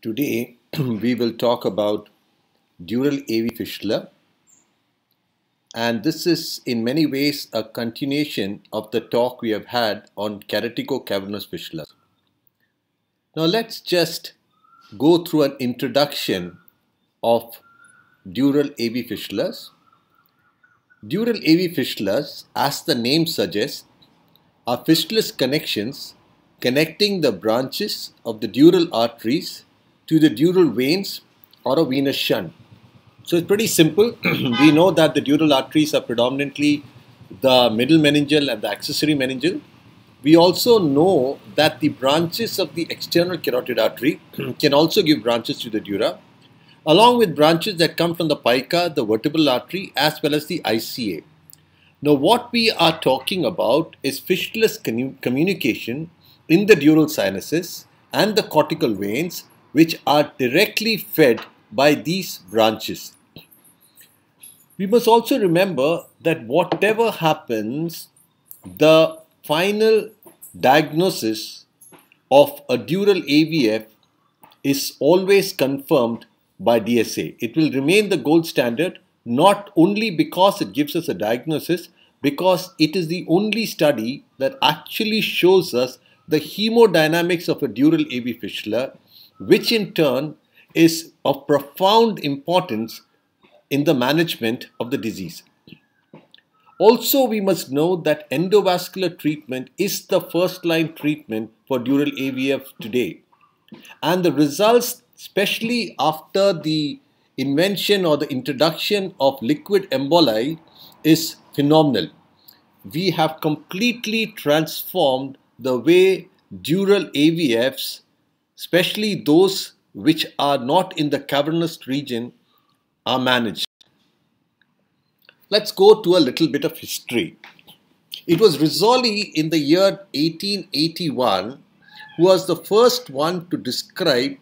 Today we will talk about dural AV fistula and this is in many ways a continuation of the talk we have had on keratico cavernous fistula. Now let's just go through an introduction of dural AV fistulas. Dural AV fistulas, as the name suggests, are fistulous connections connecting the branches of the dural arteries to the dural veins or a venous shunt. So it's pretty simple. we know that the dural arteries are predominantly the middle meningeal and the accessory meningeal. We also know that the branches of the external carotid artery can also give branches to the dura, along with branches that come from the pica, the vertebral artery, as well as the ICA. Now, what we are talking about is fistulous communication in the dural sinuses and the cortical veins which are directly fed by these branches. We must also remember that whatever happens, the final diagnosis of a dural AVF is always confirmed by DSA. It will remain the gold standard not only because it gives us a diagnosis, because it is the only study that actually shows us the hemodynamics of a dural AV fistula which in turn is of profound importance in the management of the disease. Also, we must know that endovascular treatment is the first line treatment for dural AVF today. And the results, especially after the invention or the introduction of liquid emboli, is phenomenal. We have completely transformed the way dural AVFs especially those which are not in the cavernous region, are managed. Let's go to a little bit of history. It was Rizzoli in the year 1881 who was the first one to describe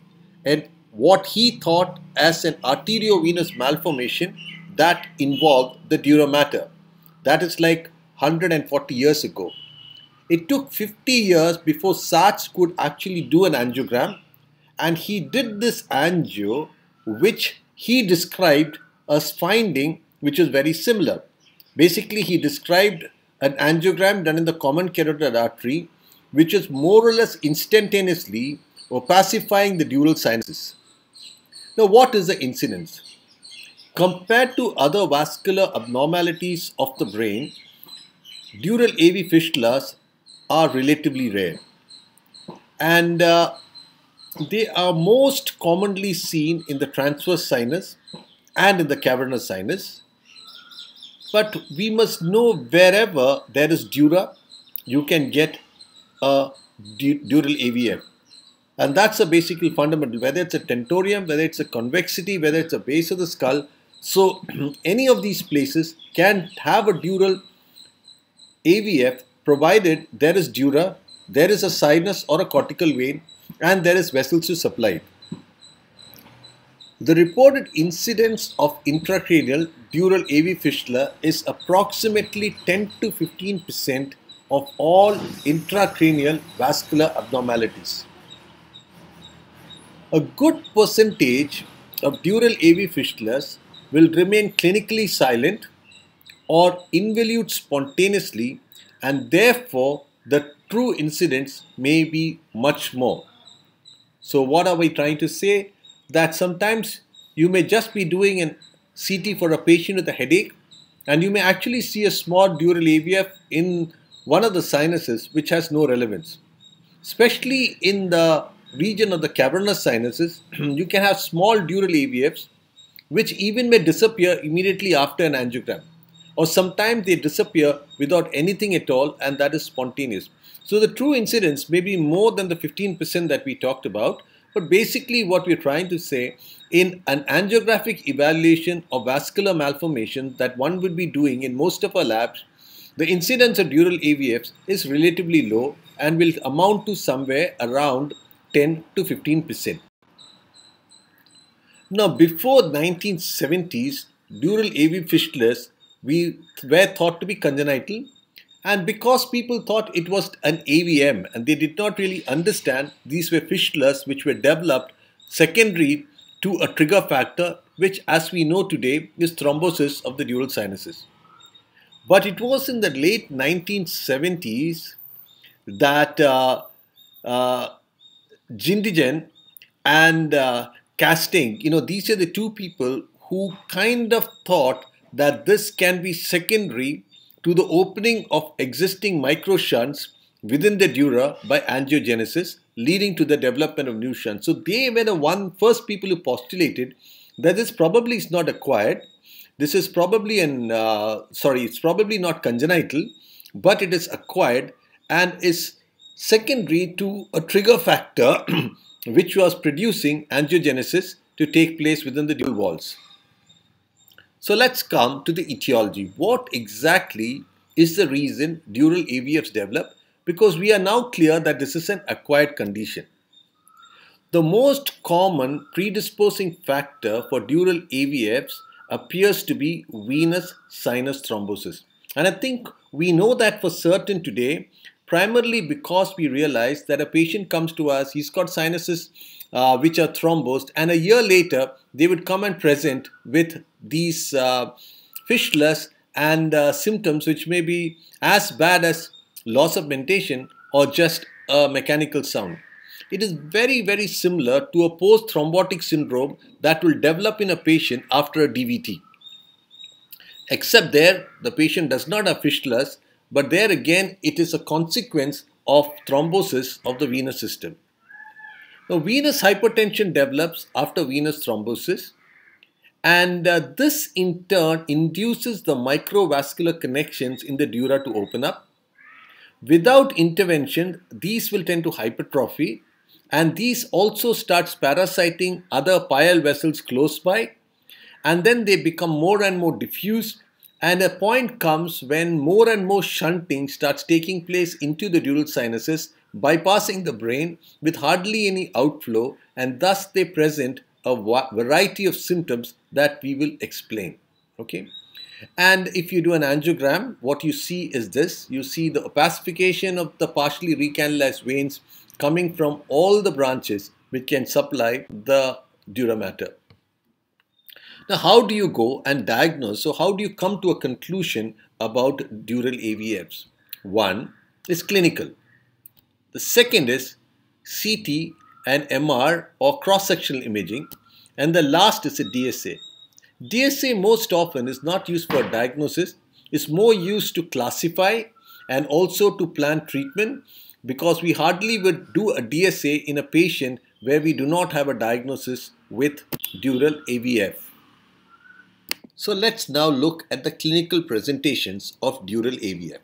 and what he thought as an arteriovenous malformation that involved the dura mater. That is like 140 years ago. It took 50 years before Sachs could actually do an angiogram, and he did this angio, which he described as finding which is very similar. Basically, he described an angiogram done in the common carotid artery, which is more or less instantaneously opacifying the dural sinuses. Now, what is the incidence? Compared to other vascular abnormalities of the brain, dural AV fistulas are relatively rare. And uh, they are most commonly seen in the transverse sinus and in the cavernous sinus. But we must know wherever there is dura, you can get a dural AVM. And that's a basically fundamental, whether it's a tentorium, whether it's a convexity, whether it's a base of the skull. So any of these places can have a dural AVF provided there is dura, there is a sinus or a cortical vein, and there is vessels to supply it. The reported incidence of intracranial dural AV fistula is approximately 10 to 15 percent of all intracranial vascular abnormalities. A good percentage of dural AV fistulas will remain clinically silent or involute spontaneously and therefore the true incidence may be much more. So what are we trying to say? That sometimes you may just be doing a CT for a patient with a headache and you may actually see a small dural AVF in one of the sinuses which has no relevance. Especially in the region of the cavernous sinuses, you can have small dural AVFs which even may disappear immediately after an angiogram or sometimes they disappear without anything at all and that is spontaneous. So the true incidence may be more than the 15% that we talked about, but basically what we're trying to say in an angiographic evaluation of vascular malformations that one would be doing in most of our labs, the incidence of dural AVFs is relatively low and will amount to somewhere around 10 to 15%. Now before 1970s, dural AV fistulas we were thought to be congenital. And because people thought it was an AVM and they did not really understand, these were fistulas, which were developed secondary to a trigger factor, which as we know today is thrombosis of the dural sinuses. But it was in the late 1970s that uh, uh Jindigen and uh, Casting, you know, these are the two people who kind of thought that this can be secondary to the opening of existing microshunts within the dura by angiogenesis, leading to the development of new shunts. So they were the one first people who postulated that this probably is not acquired. This is probably an uh, sorry, it's probably not congenital, but it is acquired and is secondary to a trigger factor which was producing angiogenesis to take place within the dual walls. So let's come to the etiology. What exactly is the reason dural AVFs develop? Because we are now clear that this is an acquired condition. The most common predisposing factor for dural AVFs appears to be venous sinus thrombosis. And I think we know that for certain today, primarily because we realize that a patient comes to us, he's got sinuses uh, which are thrombosed. And a year later, they would come and present with these uh, fishless and uh, symptoms which may be as bad as loss of mentation or just a mechanical sound. It is very, very similar to a post-thrombotic syndrome that will develop in a patient after a DVT. Except there, the patient does not have fistulas, but there again, it is a consequence of thrombosis of the venous system. Now, venous hypertension develops after venous thrombosis, and uh, this in turn induces the microvascular connections in the dura to open up. Without intervention, these will tend to hypertrophy, and these also starts parasiting other pial vessels close by, and then they become more and more diffuse. And a point comes when more and more shunting starts taking place into the dural sinuses bypassing the brain with hardly any outflow and thus they present a variety of symptoms that we will explain. Okay. And if you do an angiogram, what you see is this. You see the opacification of the partially recanalized veins coming from all the branches which can supply the dura mater. Now, how do you go and diagnose? So, how do you come to a conclusion about dural AVFs? One is clinical. The second is CT and MR or cross-sectional imaging. And the last is a DSA. DSA most often is not used for diagnosis. It's more used to classify and also to plan treatment because we hardly would do a DSA in a patient where we do not have a diagnosis with dural AVF. So let's now look at the clinical presentations of dural AVF.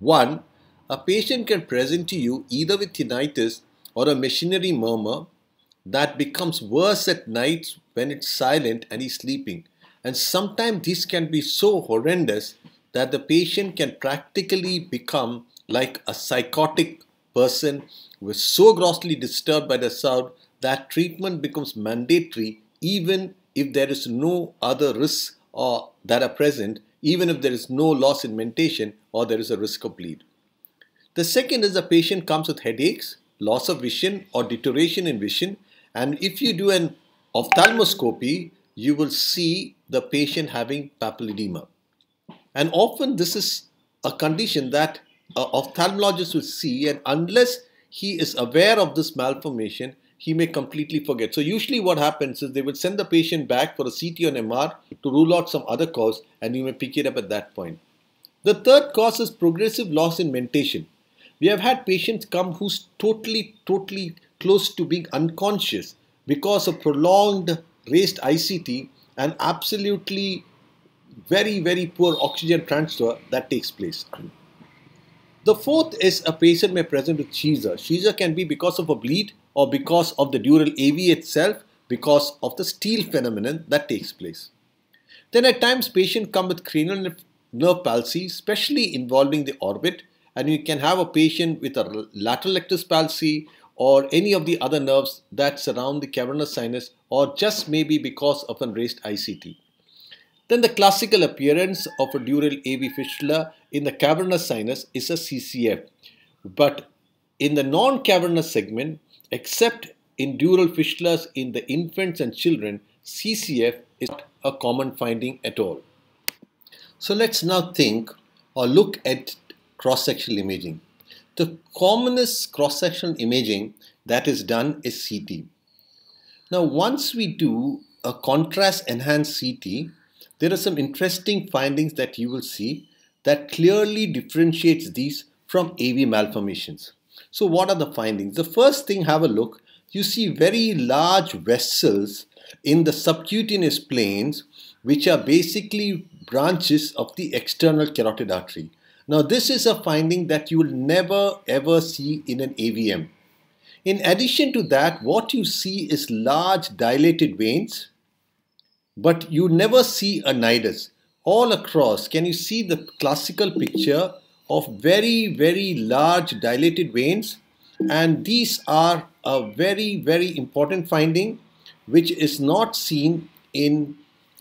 1 a patient can present to you either with tinnitus or a machinery murmur that becomes worse at night when it's silent and he's sleeping. And sometimes this can be so horrendous that the patient can practically become like a psychotic person who is so grossly disturbed by the sound that treatment becomes mandatory even if there is no other risks or uh, that are present, even if there is no loss in mentation or there is a risk of bleed. The second is the patient comes with headaches, loss of vision or deterioration in vision and if you do an ophthalmoscopy, you will see the patient having papilledema. And often this is a condition that an ophthalmologist will see and unless he is aware of this malformation, he may completely forget. So usually what happens is they will send the patient back for a CT or MR to rule out some other cause and you may pick it up at that point. The third cause is progressive loss in mentation. We have had patients come who's totally, totally close to being unconscious because of prolonged raised ICT and absolutely very, very poor oxygen transfer that takes place. The fourth is a patient may present with seizure. Seizure can be because of a bleed or because of the dural AV itself, because of the steel phenomenon that takes place. Then at times patients come with cranial nerve palsy, especially involving the orbit, and you can have a patient with a lateral lectus palsy or any of the other nerves that surround the cavernous sinus or just maybe because of an raised ICT. Then the classical appearance of a dural AV fistula in the cavernous sinus is a CCF. But in the non-cavernous segment, except in dural fistulas in the infants and children, CCF is not a common finding at all. So let's now think or look at cross-sectional imaging. The commonest cross-sectional imaging that is done is CT. Now once we do a contrast enhanced CT, there are some interesting findings that you will see that clearly differentiates these from AV malformations. So what are the findings? The first thing, have a look, you see very large vessels in the subcutaneous planes which are basically branches of the external carotid artery. Now this is a finding that you will never ever see in an AVM. In addition to that, what you see is large dilated veins, but you never see a nidus. All across, can you see the classical picture of very, very large dilated veins? And these are a very, very important finding which is not seen in,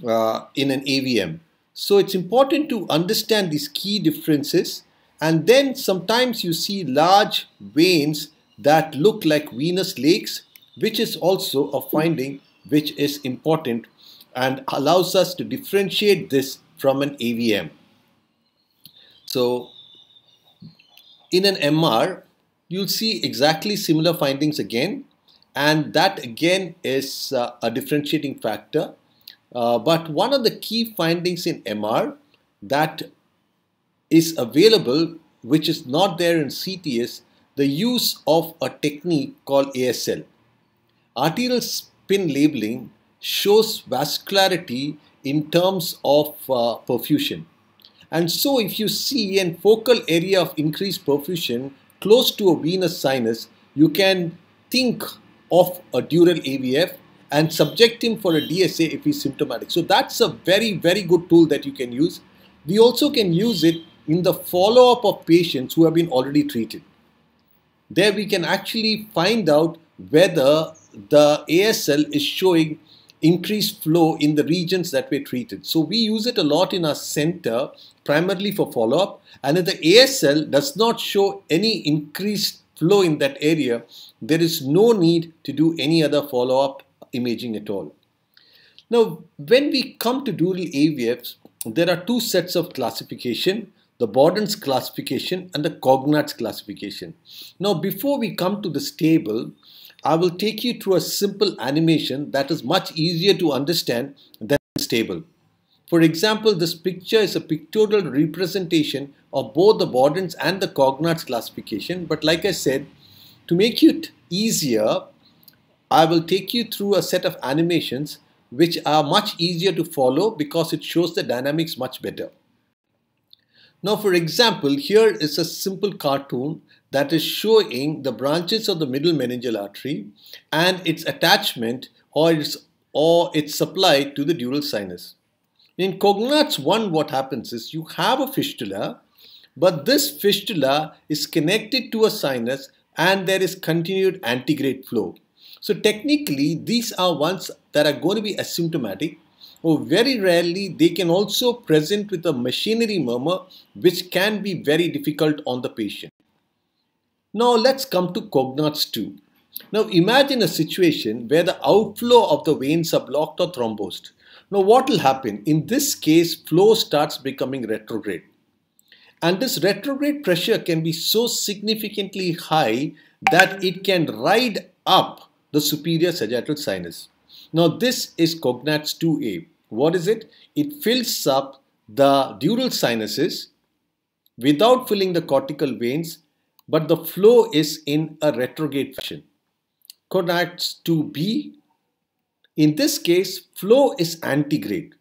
uh, in an AVM. So it's important to understand these key differences and then sometimes you see large veins that look like venous lakes which is also a finding which is important and allows us to differentiate this from an AVM. So in an MR you'll see exactly similar findings again and that again is uh, a differentiating factor uh, but one of the key findings in MR that is available, which is not there in CT, is the use of a technique called ASL. Arterial spin labeling shows vascularity in terms of uh, perfusion. And so if you see an focal area of increased perfusion close to a venous sinus, you can think of a dural AVF and subject him for a DSA if he's symptomatic. So that's a very, very good tool that you can use. We also can use it in the follow-up of patients who have been already treated. There we can actually find out whether the ASL is showing increased flow in the regions that were treated. So we use it a lot in our center, primarily for follow-up. And if the ASL does not show any increased flow in that area, there is no need to do any other follow-up imaging at all. Now, when we come to dural AVFs, there are two sets of classification, the Borden's classification and the Cognat's classification. Now, before we come to this table, I will take you through a simple animation that is much easier to understand than this table. For example, this picture is a pictorial representation of both the Borden's and the Cognat's classification. But like I said, to make it easier, I will take you through a set of animations which are much easier to follow because it shows the dynamics much better. Now for example, here is a simple cartoon that is showing the branches of the middle meningeal artery and its attachment or its, or its supply to the dural sinus. In Cognat's 1, what happens is you have a fistula, but this fistula is connected to a sinus and there is continued antigrade flow. So technically, these are ones that are going to be asymptomatic or oh, very rarely they can also present with a machinery murmur which can be very difficult on the patient. Now let's come to Cognats 2. Now imagine a situation where the outflow of the veins are blocked or thrombosed. Now what will happen? In this case, flow starts becoming retrograde. And this retrograde pressure can be so significantly high that it can ride up the superior sagittal sinus. Now this is Cognat's 2A. What is it? It fills up the dural sinuses without filling the cortical veins, but the flow is in a retrograde fashion. Cognat's 2B, in this case, flow is antigrade.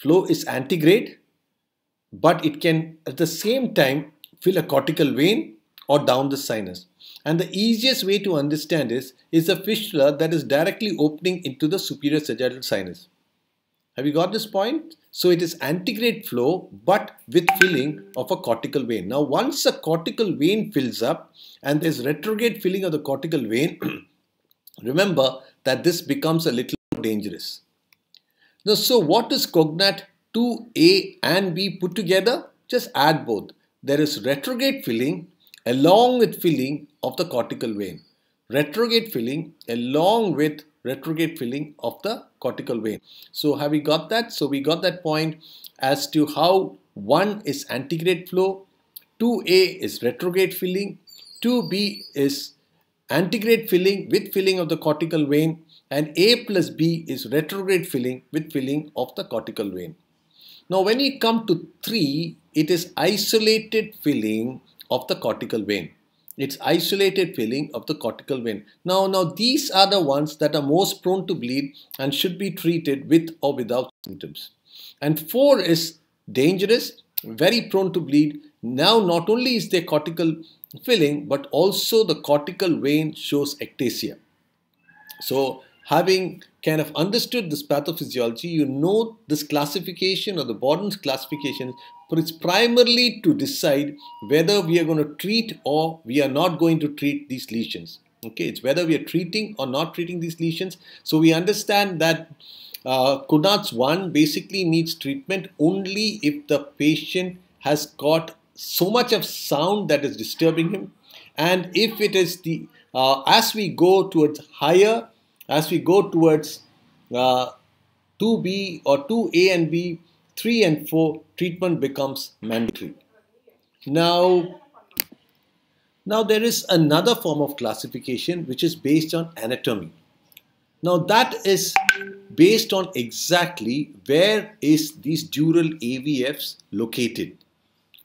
Flow is antigrade, but it can at the same time fill a cortical vein or down the sinus. And the easiest way to understand this is a fistula that is directly opening into the superior sagittal sinus. Have you got this point? So it is antegrade flow but with filling of a cortical vein. Now once a cortical vein fills up and there's retrograde filling of the cortical vein, remember that this becomes a little dangerous. Now so what is cognate 2A and B put together? Just add both. There is retrograde filling along with filling of the cortical vein. Retrograde filling along with retrograde filling of the cortical vein. So have we got that? So we got that point as to how 1 is antigrade flow, 2A is retrograde filling, 2B is antigrade filling with filling of the cortical vein and A plus B is retrograde filling with filling of the cortical vein. Now when we come to 3, it is isolated filling of the cortical vein. It's isolated filling of the cortical vein. Now, now these are the ones that are most prone to bleed and should be treated with or without symptoms. And four is dangerous, very prone to bleed. Now, not only is the cortical filling, but also the cortical vein shows ectasia. So, having kind of understood this pathophysiology, you know this classification or the Borden's classification, but it's primarily to decide whether we are going to treat or we are not going to treat these lesions. Okay, it's whether we are treating or not treating these lesions. So we understand that uh, Kunats 1 basically needs treatment only if the patient has got so much of sound that is disturbing him and if it is the uh, as we go towards higher as we go towards uh, 2B or 2A and B, 3 and 4, treatment becomes mandatory. Now, now there is another form of classification which is based on anatomy. Now that is based on exactly where is these dural AVFs located.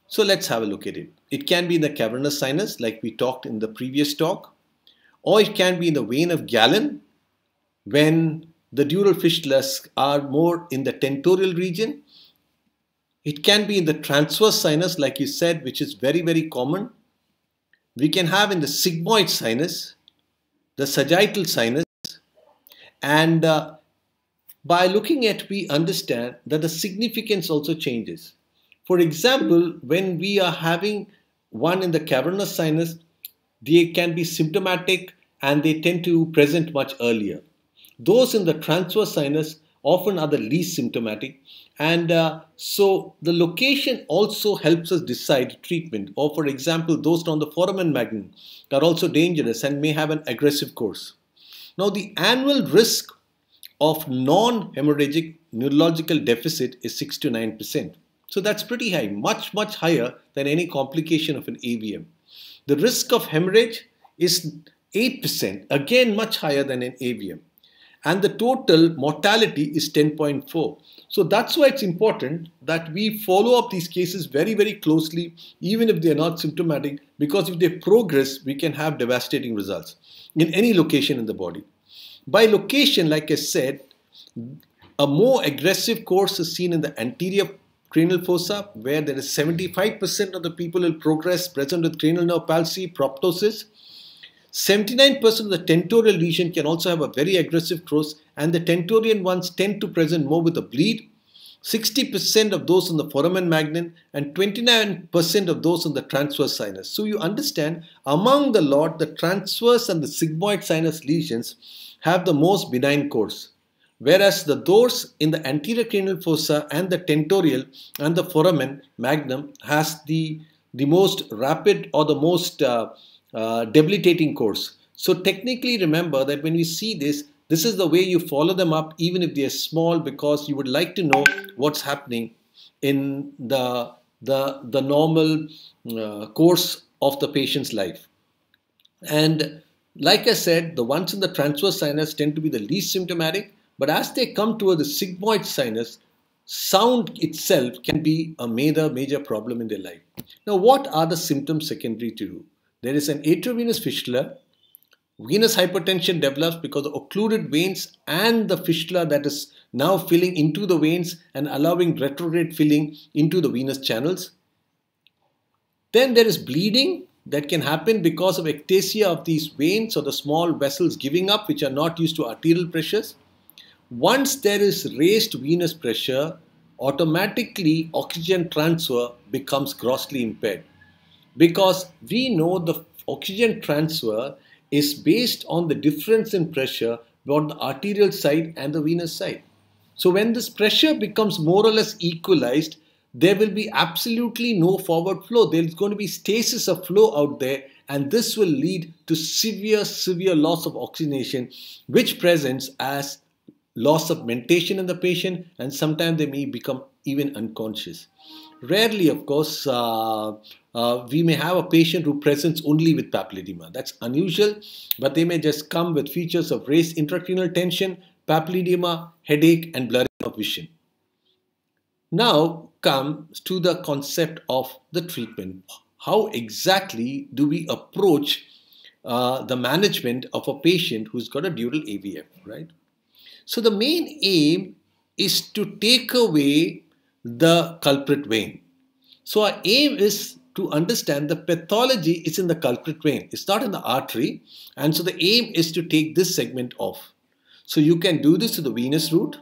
So let's have a look at it. It can be in the cavernous sinus like we talked in the previous talk or it can be in the vein of Galen when the dural fistulas are more in the tentorial region. It can be in the transverse sinus, like you said, which is very, very common. We can have in the sigmoid sinus, the sagittal sinus, and uh, by looking at, we understand that the significance also changes. For example, when we are having one in the cavernous sinus, they can be symptomatic and they tend to present much earlier. Those in the transverse sinus often are the least symptomatic. And uh, so the location also helps us decide treatment. Or for example, those down the foramen magnum are also dangerous and may have an aggressive course. Now the annual risk of non-hemorrhagic neurological deficit is 6 to 9%. So that's pretty high, much, much higher than any complication of an AVM. The risk of hemorrhage is 8%, again much higher than an AVM and the total mortality is 10.4. So that's why it's important that we follow up these cases very, very closely, even if they're not symptomatic, because if they progress, we can have devastating results in any location in the body. By location, like I said, a more aggressive course is seen in the anterior cranial fossa, where there is 75% of the people will progress present with cranial nerve palsy, proptosis, 79% of the tentorial lesion can also have a very aggressive growth and the tentorian ones tend to present more with a bleed. 60% of those in the foramen magnum and 29% of those in the transverse sinus. So you understand among the lot the transverse and the sigmoid sinus lesions have the most benign course whereas the doors in the anterior cranial fossa and the tentorial and the foramen magnum has the, the most rapid or the most uh, uh, debilitating course. So technically remember that when you see this, this is the way you follow them up even if they're small because you would like to know what's happening in the, the, the normal uh, course of the patient's life. And like I said, the ones in the transverse sinus tend to be the least symptomatic, but as they come toward the sigmoid sinus, sound itself can be a major, major problem in their life. Now, what are the symptoms secondary to there is an atriovenous fistula. Venous hypertension develops because the occluded veins and the fistula that is now filling into the veins and allowing retrograde filling into the venous channels. Then there is bleeding that can happen because of ectasia of these veins or the small vessels giving up which are not used to arterial pressures. Once there is raised venous pressure, automatically oxygen transfer becomes grossly impaired because we know the oxygen transfer is based on the difference in pressure on the arterial side and the venous side. So when this pressure becomes more or less equalized, there will be absolutely no forward flow. There is going to be stasis of flow out there and this will lead to severe, severe loss of oxygenation which presents as loss of mentation in the patient and sometimes they may become even unconscious. Rarely, of course, uh, uh, we may have a patient who presents only with papilledema. That's unusual, but they may just come with features of raised intracranial tension, papilledema, headache, and blurring of vision. Now comes to the concept of the treatment. How exactly do we approach uh, the management of a patient who's got a dural AVF, right? So the main aim is to take away the culprit vein. So our aim is to understand the pathology is in the culprit vein. It's not in the artery. And so the aim is to take this segment off. So you can do this to the venous route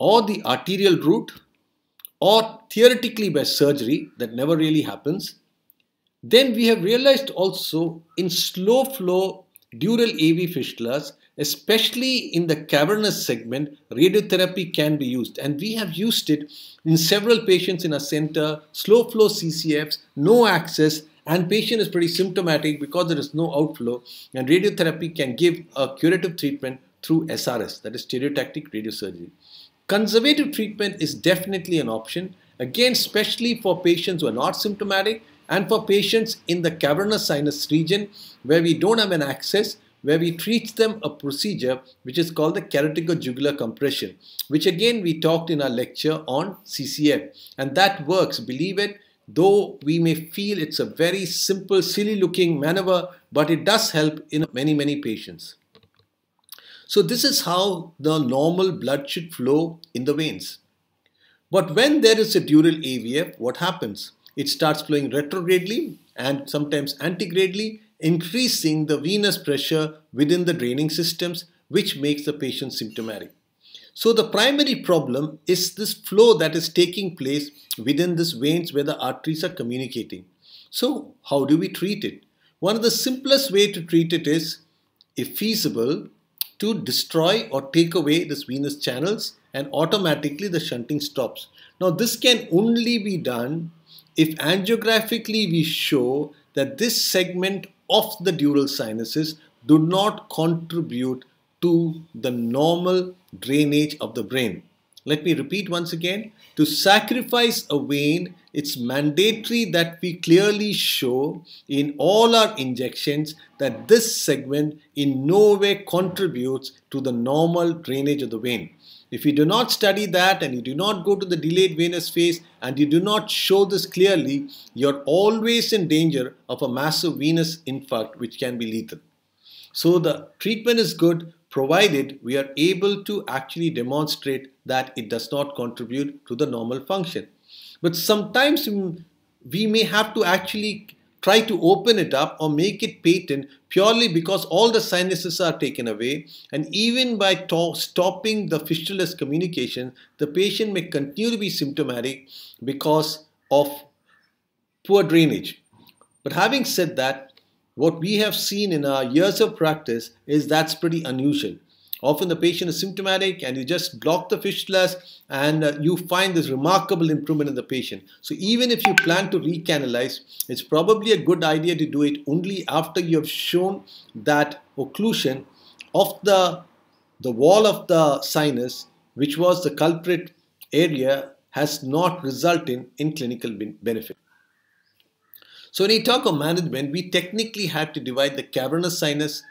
or the arterial route or theoretically by surgery that never really happens. Then we have realized also in slow flow dural AV fistulas, Especially in the cavernous segment, radiotherapy can be used and we have used it in several patients in our center, slow flow CCFs, no access and patient is pretty symptomatic because there is no outflow and radiotherapy can give a curative treatment through SRS, that is stereotactic radiosurgery. Conservative treatment is definitely an option, again especially for patients who are not symptomatic and for patients in the cavernous sinus region where we don't have an access where we teach them a procedure which is called the keratico-jugular compression, which again we talked in our lecture on CCF. And that works, believe it, though we may feel it's a very simple, silly looking maneuver, but it does help in many, many patients. So this is how the normal blood should flow in the veins. But when there is a dural AVF, what happens? It starts flowing retrogradely and sometimes antigradely increasing the venous pressure within the draining systems, which makes the patient symptomatic. So the primary problem is this flow that is taking place within these veins where the arteries are communicating. So how do we treat it? One of the simplest way to treat it is, if feasible, to destroy or take away this venous channels and automatically the shunting stops. Now this can only be done if angiographically we show that this segment of the dural sinuses do not contribute to the normal drainage of the brain. Let me repeat once again. To sacrifice a vein, it's mandatory that we clearly show in all our injections that this segment in no way contributes to the normal drainage of the vein. If you do not study that and you do not go to the delayed venous phase and you do not show this clearly, you're always in danger of a massive venous infarct which can be lethal. So the treatment is good provided we are able to actually demonstrate that it does not contribute to the normal function. But sometimes we may have to actually try to open it up or make it patent purely because all the sinuses are taken away and even by stopping the fistulous communication, the patient may continue to be symptomatic because of poor drainage. But having said that, what we have seen in our years of practice is that's pretty unusual. Often the patient is symptomatic and you just block the fistulas and uh, you find this remarkable improvement in the patient. So even if you plan to recanalize, it's probably a good idea to do it only after you have shown that occlusion of the, the wall of the sinus, which was the culprit area, has not resulted in clinical benefit. So when we talk of management, we technically had to divide the cavernous sinus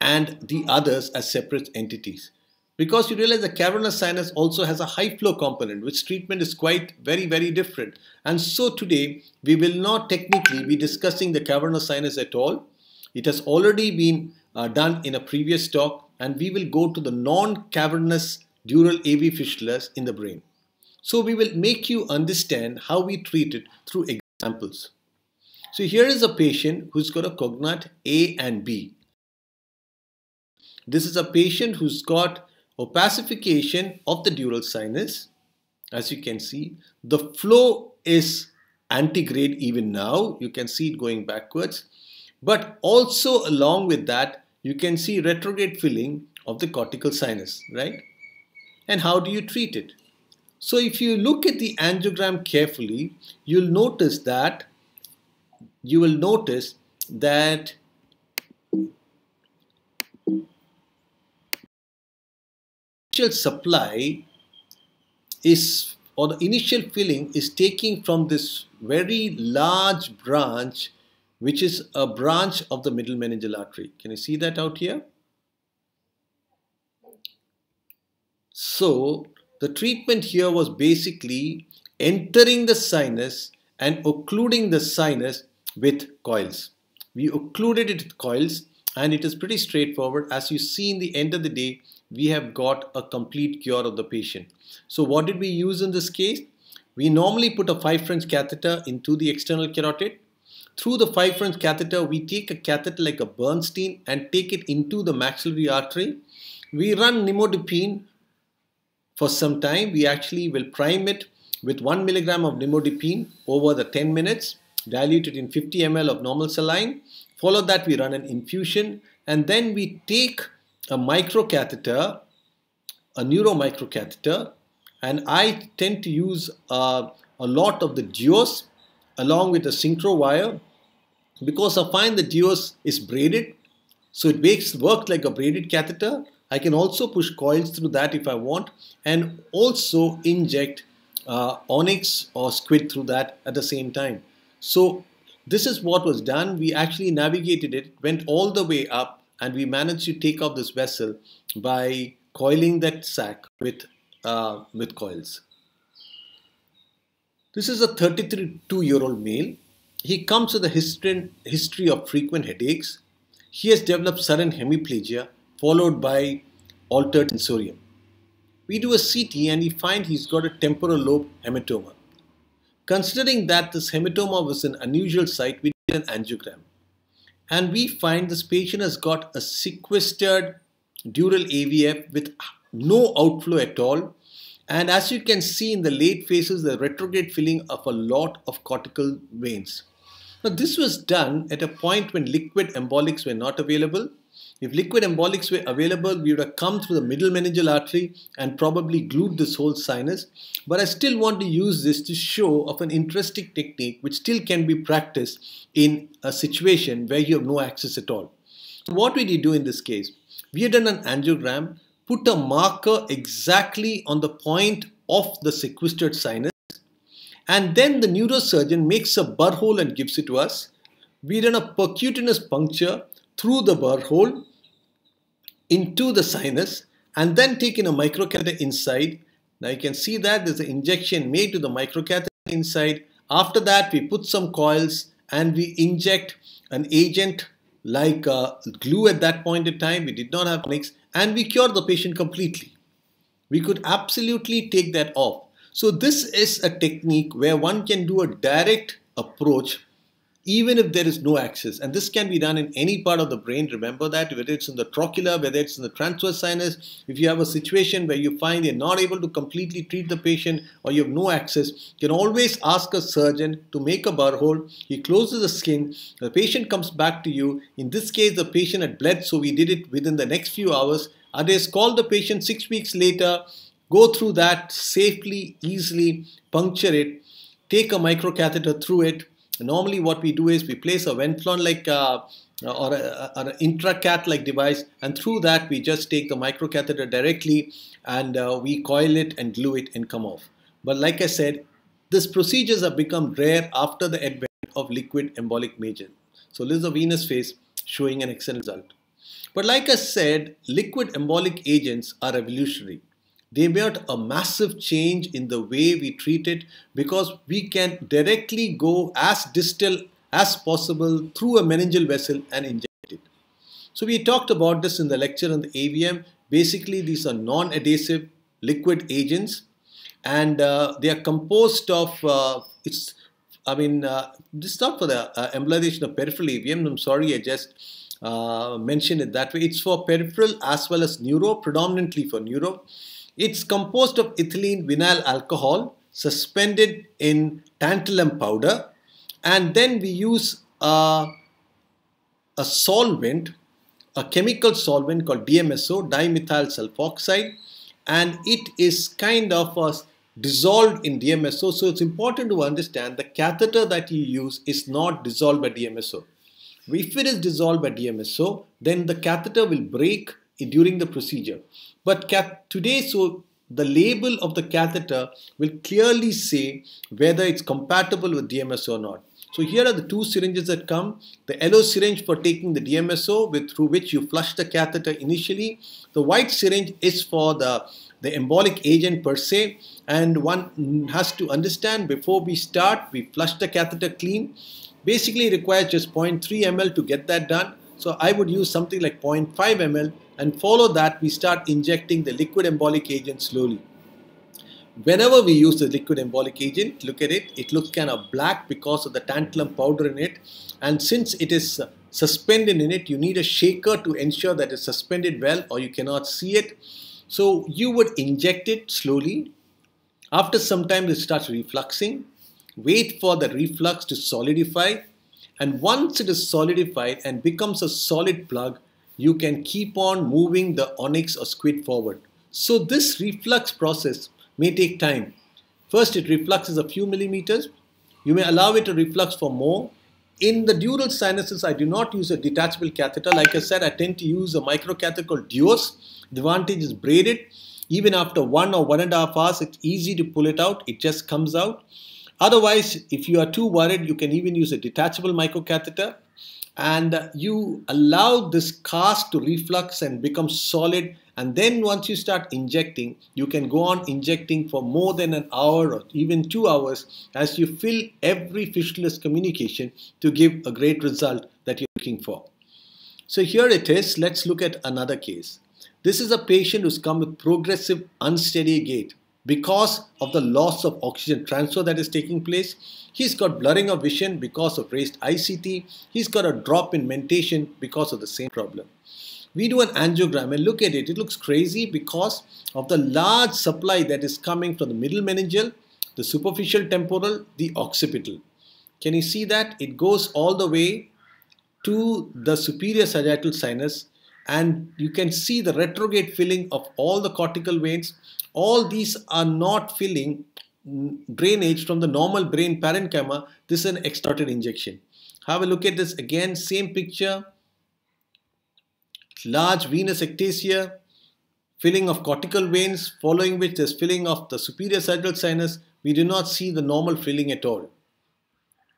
and the others as separate entities. Because you realize the cavernous sinus also has a high flow component, which treatment is quite very, very different. And so today, we will not technically be discussing the cavernous sinus at all. It has already been uh, done in a previous talk, and we will go to the non-cavernous dural AV fistulas in the brain. So we will make you understand how we treat it through examples. So here is a patient who's got a cognate A and B. This is a patient who's got opacification of the dural sinus. As you can see, the flow is anti-grade even now. You can see it going backwards. But also along with that, you can see retrograde filling of the cortical sinus, right? And how do you treat it? So if you look at the angiogram carefully, you'll notice that you will notice that supply is or the initial filling is taking from this very large branch which is a branch of the middle meningeal artery. Can you see that out here? So the treatment here was basically entering the sinus and occluding the sinus with coils. We occluded it with coils and it is pretty straightforward as you see in the end of the day we have got a complete cure of the patient. So what did we use in this case? We normally put a 5 French catheter into the external carotid. Through the 5 French catheter, we take a catheter like a Bernstein and take it into the maxillary artery. We run nimodipine for some time. We actually will prime it with 1 milligram of nimodipine over the 10 minutes, diluted in 50 ml of normal saline. Follow that, we run an infusion and then we take a microcatheter, a neuromicrocatheter, and I tend to use uh, a lot of the Geos along with the synchro wire because I find the Geos is braided, so it makes work like a braided catheter. I can also push coils through that if I want, and also inject uh, onyx or squid through that at the same time. So this is what was done. We actually navigated it, went all the way up and we managed to take off this vessel by coiling that sac with, uh, with coils. This is a 32-year-old male. He comes with a history, history of frequent headaches. He has developed sudden hemiplegia followed by altered sensorium. We do a CT and we find he's got a temporal lobe hematoma. Considering that this hematoma was an unusual site, we did an angiogram and we find this patient has got a sequestered dural AVF with no outflow at all. And as you can see in the late phases, the retrograde filling of a lot of cortical veins. Now this was done at a point when liquid embolics were not available if liquid embolics were available, we would have come through the middle meningeal artery and probably glued this whole sinus. But I still want to use this to show of an interesting technique which still can be practiced in a situation where you have no access at all. So what did you do in this case? We had done an angiogram, put a marker exactly on the point of the sequestered sinus, and then the neurosurgeon makes a burr hole and gives it to us. We done a percutaneous puncture through the burr hole into the sinus and then taking a microcatheter inside. Now you can see that there's an injection made to the microcatheter inside. After that, we put some coils and we inject an agent like uh, glue at that point in time. We did not have mix and we cured the patient completely. We could absolutely take that off. So this is a technique where one can do a direct approach even if there is no axis. And this can be done in any part of the brain. Remember that, whether it's in the trochlea, whether it's in the transverse sinus, if you have a situation where you find you're not able to completely treat the patient or you have no access, you can always ask a surgeon to make a burr hole. He closes the skin, the patient comes back to you. In this case, the patient had bled, so we did it within the next few hours. Others call the patient six weeks later, go through that safely, easily, puncture it, take a microcatheter through it normally what we do is we place a Venflon like uh, or, a, or an intracat like device and through that we just take the microcatheter directly and uh, we coil it and glue it and come off. But like I said, these procedures have become rare after the advent of liquid embolic major. So this is a venous phase showing an excellent result. But like I said, liquid embolic agents are revolutionary they made a massive change in the way we treat it because we can directly go as distal as possible through a meningeal vessel and inject it. So we talked about this in the lecture on the AVM. Basically, these are non-adhesive liquid agents and uh, they are composed of, uh, it's, I mean, uh, this is not for the uh, embolization of peripheral AVM. I'm sorry, I just uh, mentioned it that way. It's for peripheral as well as neuro, predominantly for neuro. It's composed of ethylene vinyl alcohol suspended in tantalum powder and then we use a, a solvent, a chemical solvent called DMSO, dimethyl sulfoxide and it is kind of a dissolved in DMSO. So it's important to understand the catheter that you use is not dissolved by DMSO. If it is dissolved by DMSO, then the catheter will break during the procedure. But today, so the label of the catheter will clearly say whether it's compatible with DMSO or not. So here are the two syringes that come. The yellow syringe for taking the DMSO with, through which you flush the catheter initially. The white syringe is for the, the embolic agent per se. And one has to understand before we start, we flush the catheter clean. Basically requires just 0.3 ml to get that done. So I would use something like 0.5 ml and follow that we start injecting the liquid embolic agent slowly. Whenever we use the liquid embolic agent, look at it, it looks kind of black because of the tantalum powder in it and since it is suspended in it, you need a shaker to ensure that it's suspended well or you cannot see it. So you would inject it slowly. After some time it starts refluxing. Wait for the reflux to solidify and once it is solidified and becomes a solid plug, you can keep on moving the onyx or squid forward. So this reflux process may take time. First it refluxes a few millimeters. You may allow it to reflux for more. In the dural sinuses, I do not use a detachable catheter. Like I said, I tend to use a microcatheter called Duos. The advantage is braided. Even after one or one and a half hours, it's easy to pull it out. It just comes out. Otherwise, if you are too worried, you can even use a detachable microcatheter and you allow this cast to reflux and become solid and then once you start injecting you can go on injecting for more than an hour or even two hours as you fill every fistulous communication to give a great result that you're looking for so here it is let's look at another case this is a patient who's come with progressive unsteady gait because of the loss of oxygen transfer that is taking place. He's got blurring of vision because of raised ICT. He's got a drop in mentation because of the same problem. We do an angiogram and look at it. It looks crazy because of the large supply that is coming from the middle meningeal, the superficial temporal, the occipital. Can you see that? It goes all the way to the superior sagittal sinus and you can see the retrograde filling of all the cortical veins. All these are not filling drainage from the normal brain parenchyma. This is an extorted injection. Have a look at this again, same picture. Large venous ectasia, filling of cortical veins, following which there's filling of the superior sagittal sinus. We do not see the normal filling at all.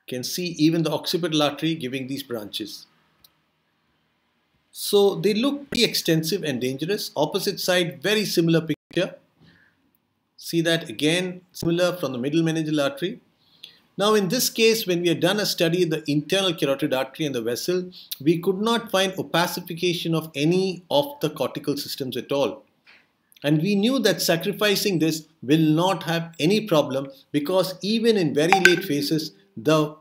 Can see even the occipital artery giving these branches. So they look pretty extensive and dangerous. Opposite side, very similar picture. See that again, similar from the middle meningeal artery. Now in this case, when we had done a study of the internal carotid artery and the vessel, we could not find opacification of any of the cortical systems at all. And we knew that sacrificing this will not have any problem because even in very late phases, the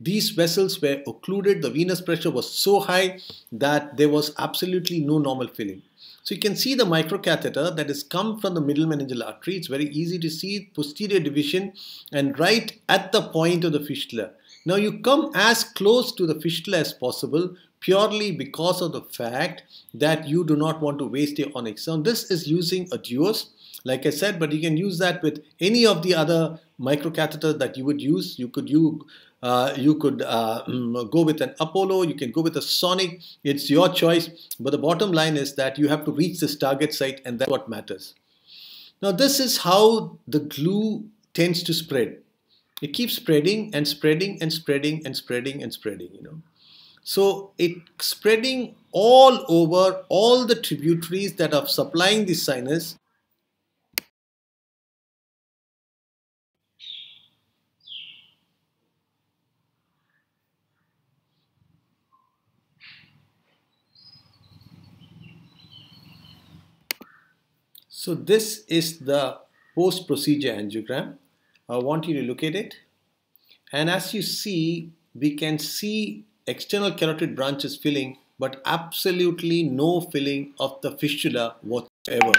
these vessels were occluded, the venous pressure was so high that there was absolutely no normal filling. So you can see the microcatheter that has come from the middle meningeal artery. It's very easy to see posterior division and right at the point of the fistula. Now you come as close to the fistula as possible purely because of the fact that you do not want to waste your onyx. Now this is using a duos, like I said, but you can use that with any of the other microcatheters that you would use. You could use uh, you could uh, mm, go with an Apollo, you can go with a Sonic, it's your choice. But the bottom line is that you have to reach this target site and that's what matters. Now this is how the glue tends to spread. It keeps spreading and spreading and spreading and spreading and spreading, you know. So it's spreading all over all the tributaries that are supplying the sinus So this is the post-procedure angiogram. I want you to look at it. And as you see, we can see external carotid branches filling, but absolutely no filling of the fistula whatsoever.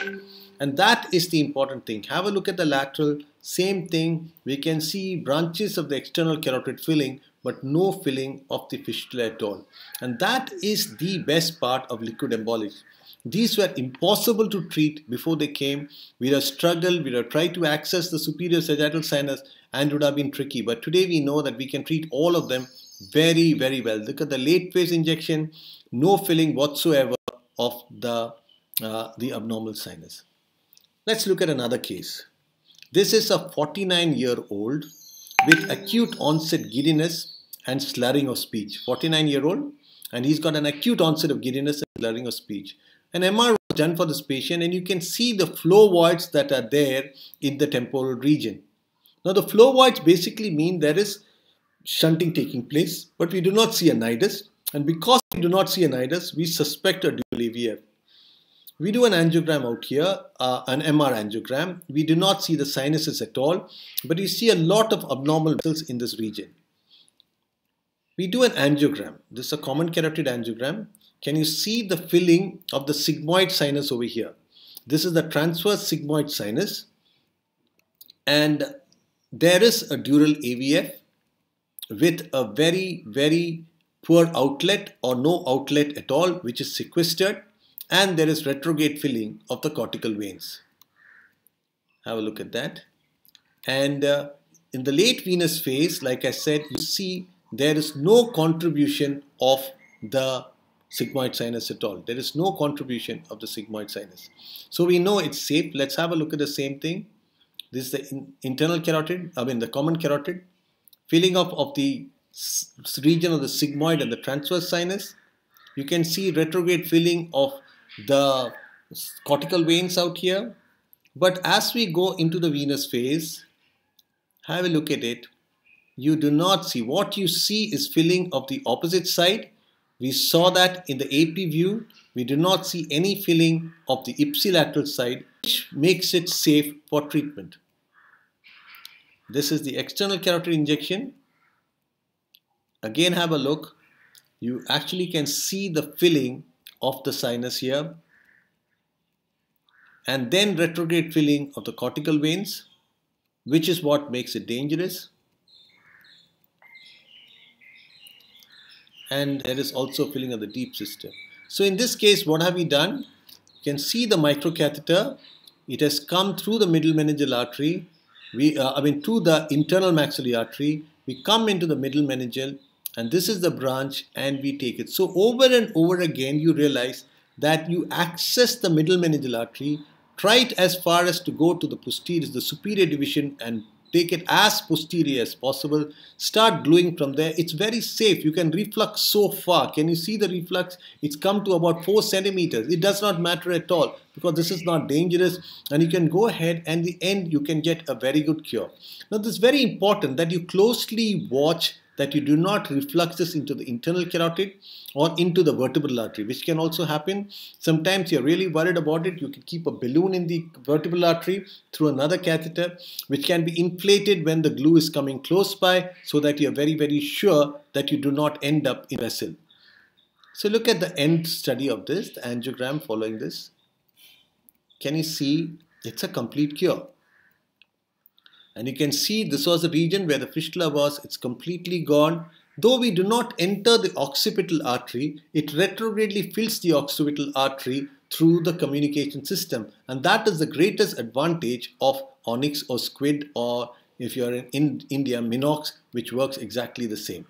And that is the important thing. Have a look at the lateral, same thing. We can see branches of the external carotid filling, but no filling of the fistula at all. And that is the best part of liquid embolization. These were impossible to treat before they came. We'd have struggled, we'd have tried to access the superior sagittal sinus and would have been tricky. But today we know that we can treat all of them very, very well. Look at the late phase injection, no filling whatsoever of the, uh, the abnormal sinus. Let's look at another case. This is a 49 year old with acute onset giddiness and slurring of speech. 49 year old and he's got an acute onset of giddiness and slurring of speech an MRI was done for this patient and you can see the flow voids that are there in the temporal region. Now the flow voids basically mean there is shunting taking place, but we do not see an nidus. And because we do not see an nidus, we suspect a dual AVF. We do an angiogram out here, uh, an MR angiogram. We do not see the sinuses at all, but we see a lot of abnormal vessels in this region. We do an angiogram. This is a common carotid angiogram can you see the filling of the sigmoid sinus over here? This is the transverse sigmoid sinus and there is a dural AVF with a very, very poor outlet or no outlet at all which is sequestered and there is retrograde filling of the cortical veins. Have a look at that. And uh, in the late venous phase, like I said, you see there is no contribution of the sigmoid sinus at all. There is no contribution of the sigmoid sinus. So we know it's safe. Let's have a look at the same thing. This is the in, internal carotid, I mean the common carotid. Filling up of the region of the sigmoid and the transverse sinus. You can see retrograde filling of the cortical veins out here. But as we go into the venous phase, have a look at it. You do not see. What you see is filling of the opposite side we saw that in the AP view, we do not see any filling of the ipsilateral side, which makes it safe for treatment. This is the external carotid injection. Again, have a look. You actually can see the filling of the sinus here and then retrograde filling of the cortical veins, which is what makes it dangerous. and there is also filling of the deep system. So in this case, what have we done? You can see the microcatheter. It has come through the middle meningeal artery. We, uh, I mean, to the internal maxillary artery. We come into the middle meningeal, and this is the branch, and we take it. So over and over again, you realize that you access the middle meningeal artery, try it as far as to go to the posterior, the superior division, and Take it as posterior as possible. Start gluing from there. It's very safe. You can reflux so far. Can you see the reflux? It's come to about 4 centimeters. It does not matter at all because this is not dangerous and you can go ahead and the end you can get a very good cure. Now this is very important that you closely watch that you do not reflux this into the internal carotid or into the vertebral artery, which can also happen. Sometimes you're really worried about it. You can keep a balloon in the vertebral artery through another catheter, which can be inflated when the glue is coming close by so that you're very, very sure that you do not end up in a vessel. So look at the end study of this, the angiogram following this. Can you see it's a complete cure? And you can see this was the region where the fistula was, it's completely gone. Though we do not enter the occipital artery, it retrogradely fills the occipital artery through the communication system. And that is the greatest advantage of onyx or squid or if you're in, India, minox, which works exactly the same.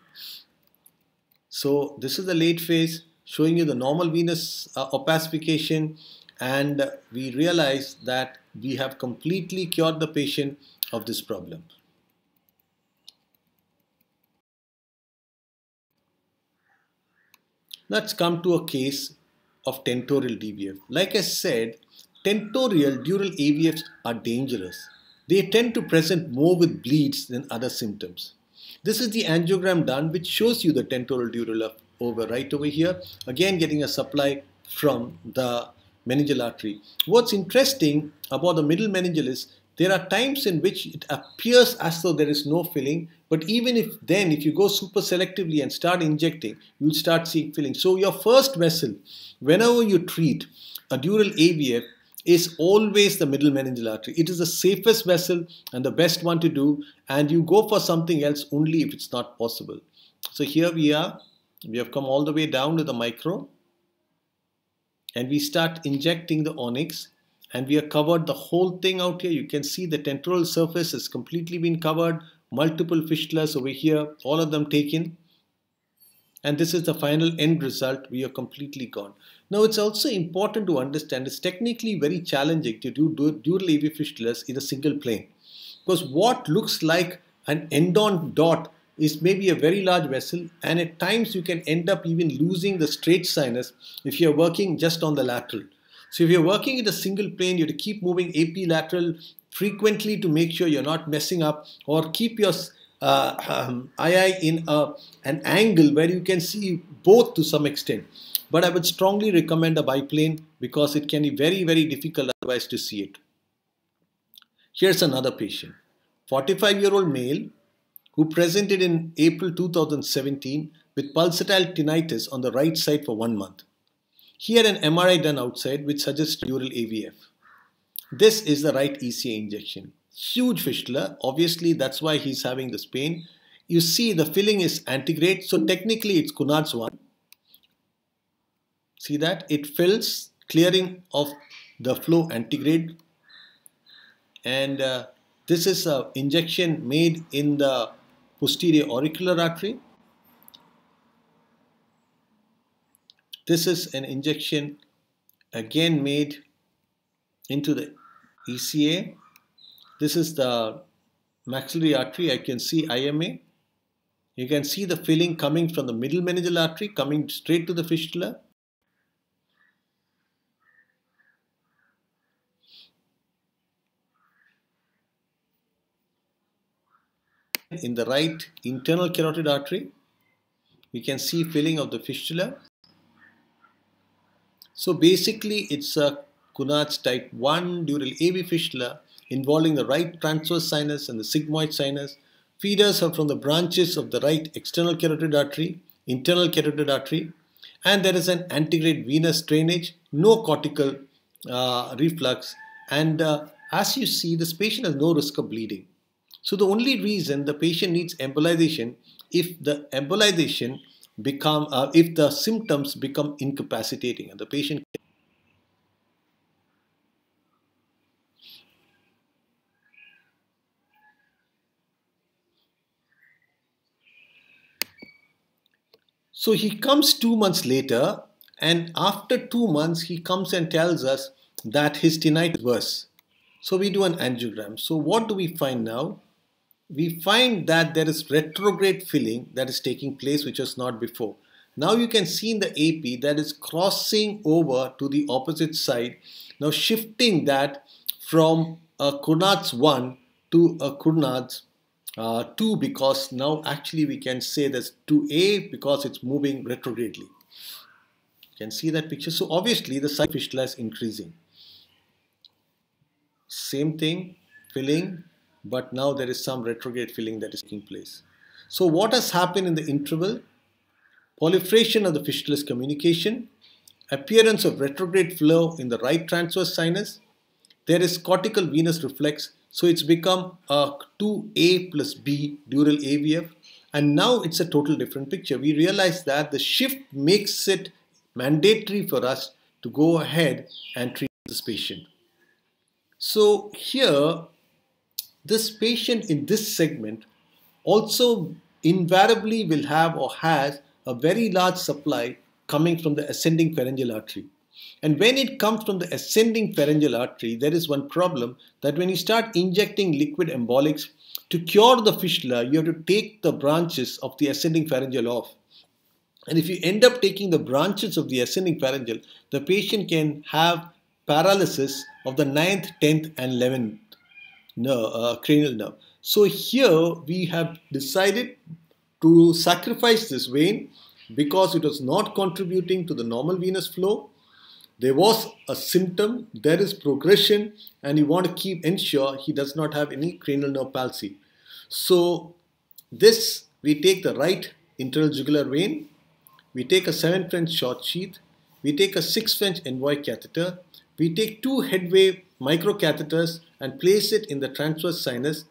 So this is the late phase showing you the normal venous uh, opacification and we realize that we have completely cured the patient of this problem. Let's come to a case of tentorial DVF. Like I said, tentorial dural AVFs are dangerous. They tend to present more with bleeds than other symptoms. This is the angiogram done which shows you the tentorial dural over right over here. Again getting a supply from the meningeal artery. What's interesting about the middle meningeal is there are times in which it appears as though there is no filling, but even if then, if you go super selectively and start injecting, you'll start seeing filling. So your first vessel, whenever you treat a dural AVF, is always the middle meningeal artery. It is the safest vessel and the best one to do, and you go for something else only if it's not possible. So here we are, we have come all the way down to the micro, and we start injecting the onyx and we have covered the whole thing out here. You can see the temporal surface has completely been covered, multiple fistulas over here, all of them taken. And this is the final end result. We are completely gone. Now, it's also important to understand it's technically very challenging to do dual AV fistulas in a single plane. Because what looks like an end on dot is maybe a very large vessel, and at times you can end up even losing the straight sinus if you're working just on the lateral. So if you're working in a single plane, you have to keep moving AP lateral frequently to make sure you're not messing up or keep your uh, um, II in a, an angle where you can see both to some extent. But I would strongly recommend a biplane because it can be very, very difficult otherwise to see it. Here's another patient, 45-year-old male who presented in April 2017 with pulsatile tinnitus on the right side for one month. Here an MRI done outside which suggests dural AVF. This is the right ECA injection. Huge fistula, obviously that's why he's having this pain. You see the filling is antigrade, so technically it's Cunard's one. See that? It fills, clearing of the flow antigrade. And uh, this is an injection made in the posterior auricular artery. This is an injection again made into the ECA. This is the maxillary artery. I can see IMA. You can see the filling coming from the middle meningeal artery coming straight to the fistula. In the right internal carotid artery, we can see filling of the fistula. So basically it's a Kunat's type 1 dural AV fistula involving the right transverse sinus and the sigmoid sinus. Feeders are from the branches of the right external carotid artery, internal carotid artery, and there is an antegrade venous drainage, no cortical uh, reflux, and uh, as you see, this patient has no risk of bleeding. So the only reason the patient needs embolization if the embolization become, uh, if the symptoms become incapacitating and the patient So he comes two months later, and after two months, he comes and tells us that his tinnitus is worse. So we do an angiogram. So what do we find now? we find that there is retrograde filling that is taking place which was not before. Now you can see in the AP that is crossing over to the opposite side, now shifting that from a Kurnats 1 to a Kurnats uh, 2 because now actually we can say that's 2A because it's moving retrogradely. You can see that picture. So obviously the side fistula is increasing. Same thing, filling, but now there is some retrograde filling that is taking place. So what has happened in the interval? Proliferation of the fistulous communication, appearance of retrograde flow in the right transverse sinus, there is cortical venous reflex, so it's become a 2A plus B dural AVF, and now it's a total different picture. We realize that the shift makes it mandatory for us to go ahead and treat this patient. So here this patient in this segment also invariably will have or has a very large supply coming from the ascending pharyngeal artery. And when it comes from the ascending pharyngeal artery, there is one problem that when you start injecting liquid embolics to cure the fistula, you have to take the branches of the ascending pharyngeal off. And if you end up taking the branches of the ascending pharyngeal, the patient can have paralysis of the 9th, 10th, and 11th nerve, uh, cranial nerve. So here we have decided to sacrifice this vein because it was not contributing to the normal venous flow. There was a symptom, there is progression and you want to keep ensure he does not have any cranial nerve palsy. So this, we take the right internal jugular vein, we take a 7 French short sheath, we take a 6 French envoy catheter, we take two headway microcatheters and place it in the transverse sinus.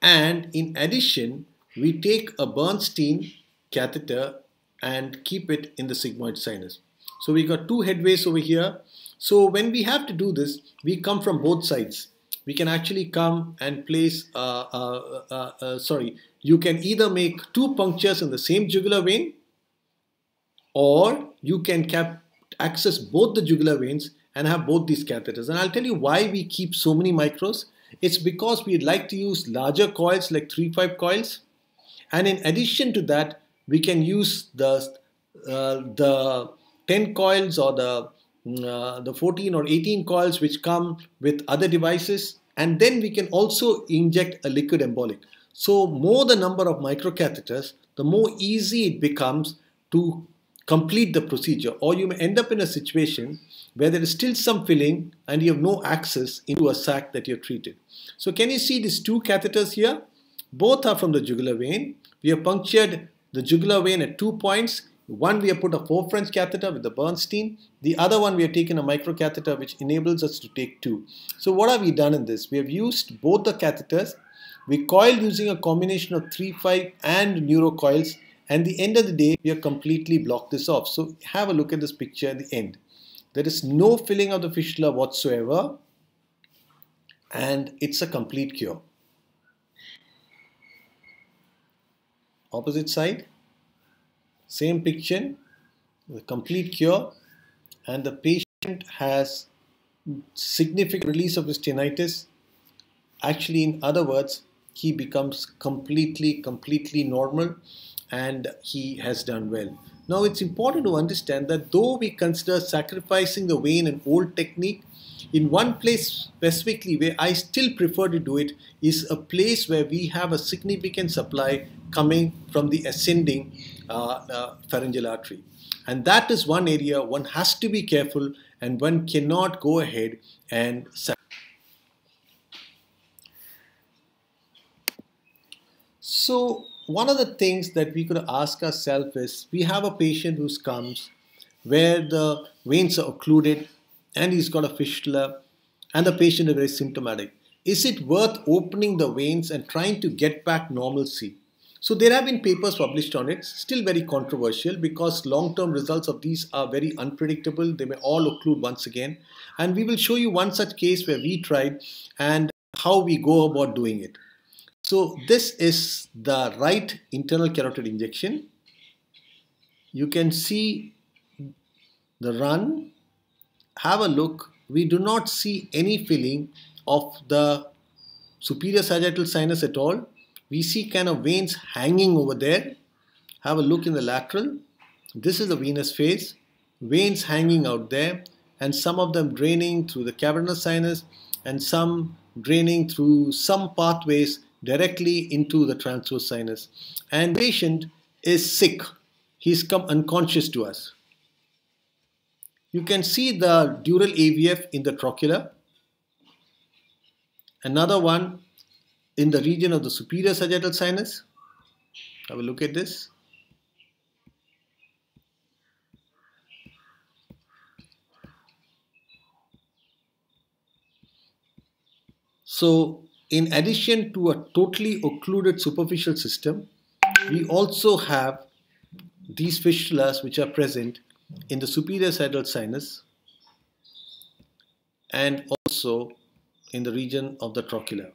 And in addition, we take a Bernstein catheter and keep it in the sigmoid sinus. So we got two headways over here. So when we have to do this, we come from both sides. We can actually come and place, uh, uh, uh, sorry, you can either make two punctures in the same jugular vein or you can cap access both the jugular veins and have both these catheters. And I'll tell you why we keep so many micros. It's because we'd like to use larger coils like 3 five coils. And in addition to that, we can use the, uh, the 10 coils or the, uh, the 14 or 18 coils which come with other devices. And then we can also inject a liquid embolic. So more the number of microcatheters, the more easy it becomes to complete the procedure. Or you may end up in a situation where there is still some filling and you have no access into a sac that you're treated. So can you see these two catheters here? Both are from the jugular vein. We have punctured the jugular vein at two points. One we have put a 4 French catheter with the Bernstein. The other one we have taken a microcatheter which enables us to take two. So what have we done in this? We have used both the catheters. We coiled using a combination of 3-5 and neuro coils. And the end of the day, we have completely blocked this off. So have a look at this picture at the end. There is no filling of the fistula whatsoever, and it's a complete cure. Opposite side, same picture, the complete cure, and the patient has significant release of his tinnitus. Actually, in other words, he becomes completely, completely normal and he has done well. Now it's important to understand that though we consider sacrificing the vein an old technique, in one place specifically where I still prefer to do it is a place where we have a significant supply coming from the ascending uh, uh, pharyngeal artery. And that is one area one has to be careful and one cannot go ahead and So one of the things that we could ask ourselves is we have a patient who comes where the veins are occluded and he's got a fistula and the patient is very symptomatic. Is it worth opening the veins and trying to get back normalcy? So there have been papers published on it, still very controversial because long-term results of these are very unpredictable. They may all occlude once again. And we will show you one such case where we tried and how we go about doing it. So this is the right internal carotid injection. You can see the run. Have a look. We do not see any filling of the superior sagittal sinus at all. We see kind of veins hanging over there. Have a look in the lateral. This is the venous phase. Veins hanging out there and some of them draining through the cavernous sinus and some draining through some pathways directly into the transverse sinus. And patient is sick. He's come unconscious to us. You can see the dural AVF in the trochlea. Another one in the region of the superior sagittal sinus. Have a look at this. So in addition to a totally occluded superficial system, we also have these fistulas which are present in the superior saddle sinus and also in the region of the trochlea.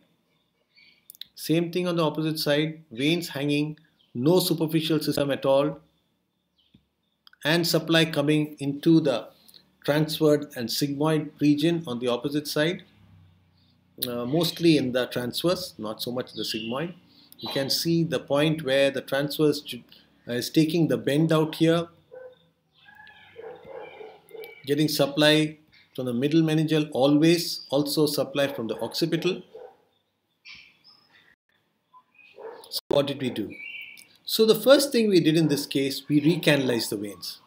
Same thing on the opposite side, veins hanging, no superficial system at all, and supply coming into the transverse and sigmoid region on the opposite side uh, mostly in the transverse, not so much the sigmoid. You can see the point where the transverse uh, is taking the bend out here, getting supply from the middle meningeal always, also supply from the occipital. So what did we do? So the first thing we did in this case, we recanalized the veins.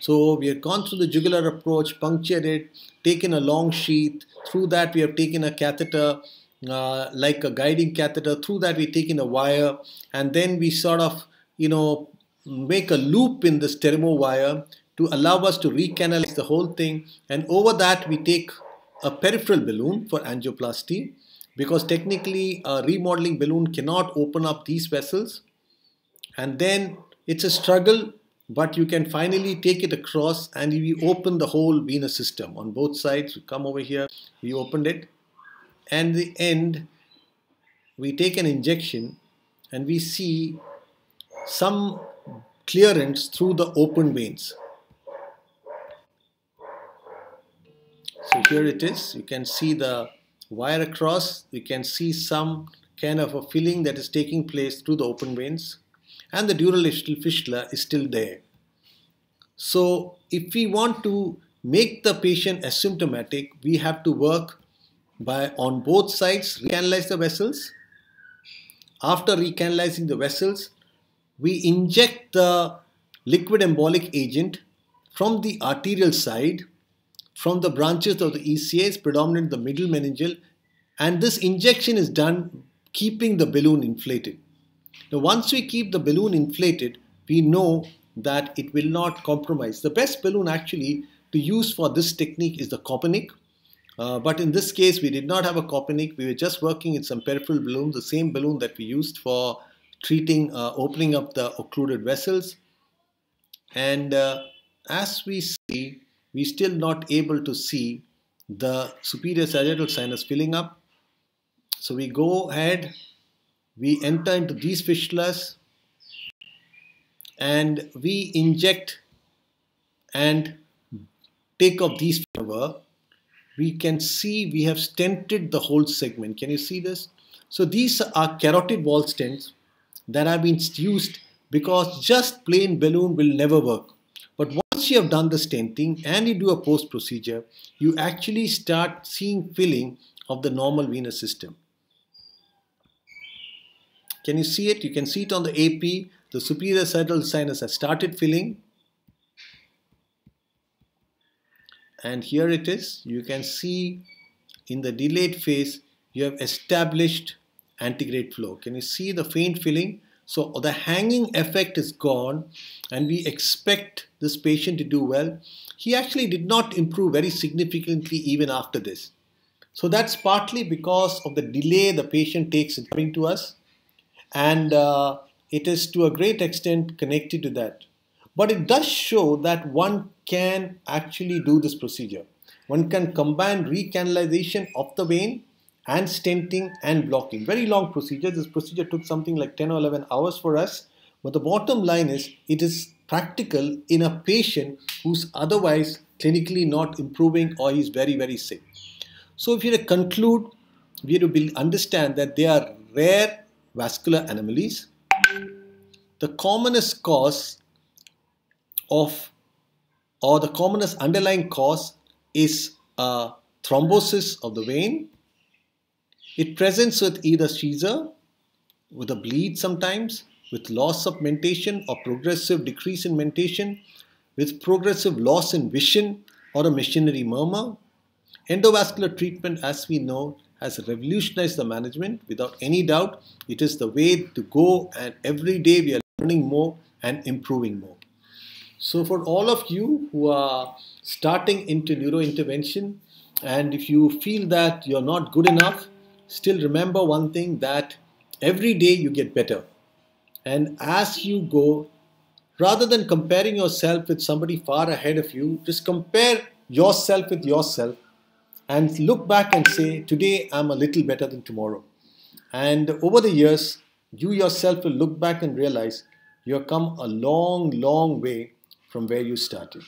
So we have gone through the jugular approach, punctured it, taken a long sheath. Through that we have taken a catheter, uh, like a guiding catheter. Through that we take in a wire, and then we sort of, you know, make a loop in the stermo wire to allow us to recanalize the whole thing. And over that we take a peripheral balloon for angioplasty, because technically a remodeling balloon cannot open up these vessels. And then it's a struggle but you can finally take it across and we open the whole venous system on both sides. We come over here, we opened it, and the end, we take an injection and we see some clearance through the open veins. So here it is, you can see the wire across, you can see some kind of a filling that is taking place through the open veins and the dural fistula is still there. So if we want to make the patient asymptomatic, we have to work by on both sides, recanalize the vessels. After recanalizing the vessels, we inject the liquid embolic agent from the arterial side, from the branches of the ECAs, predominant the middle meningeal, and this injection is done keeping the balloon inflated. Now, once we keep the balloon inflated, we know that it will not compromise. The best balloon actually to use for this technique is the Kopernik. Uh, but in this case, we did not have a Kopernik. We were just working in some peripheral balloons, the same balloon that we used for treating, uh, opening up the occluded vessels. And uh, as we see, we still not able to see the superior sagittal sinus filling up. So we go ahead we enter into these fistulas and we inject and take off these fiber, we can see we have stented the whole segment. Can you see this? So these are carotid wall stents that have been used because just plain balloon will never work. But once you have done the stenting and you do a post procedure, you actually start seeing filling of the normal venous system. Can you see it? You can see it on the AP. The superior sagittal sinus has started filling. And here it is. You can see in the delayed phase, you have established antigrade flow. Can you see the faint filling? So the hanging effect is gone and we expect this patient to do well. He actually did not improve very significantly even after this. So that's partly because of the delay the patient takes in coming to us and uh, it is to a great extent connected to that. But it does show that one can actually do this procedure. One can combine recanalization of the vein and stenting and blocking. Very long procedure. This procedure took something like 10 or 11 hours for us. But the bottom line is it is practical in a patient who's otherwise clinically not improving or he's very, very sick. So if you conclude, we have to understand that they are rare vascular anomalies. The commonest cause of or the commonest underlying cause is a thrombosis of the vein. It presents with either seizure, with a bleed sometimes, with loss of mentation or progressive decrease in mentation, with progressive loss in vision or a machinery murmur. Endovascular treatment, as we know, has revolutionized the management. Without any doubt, it is the way to go, and every day we are learning more and improving more. So, for all of you who are starting into neurointervention, and if you feel that you're not good enough, still remember one thing that every day you get better. And as you go, rather than comparing yourself with somebody far ahead of you, just compare yourself with yourself and look back and say, today I'm a little better than tomorrow. And over the years, you yourself will look back and realize you have come a long, long way from where you started.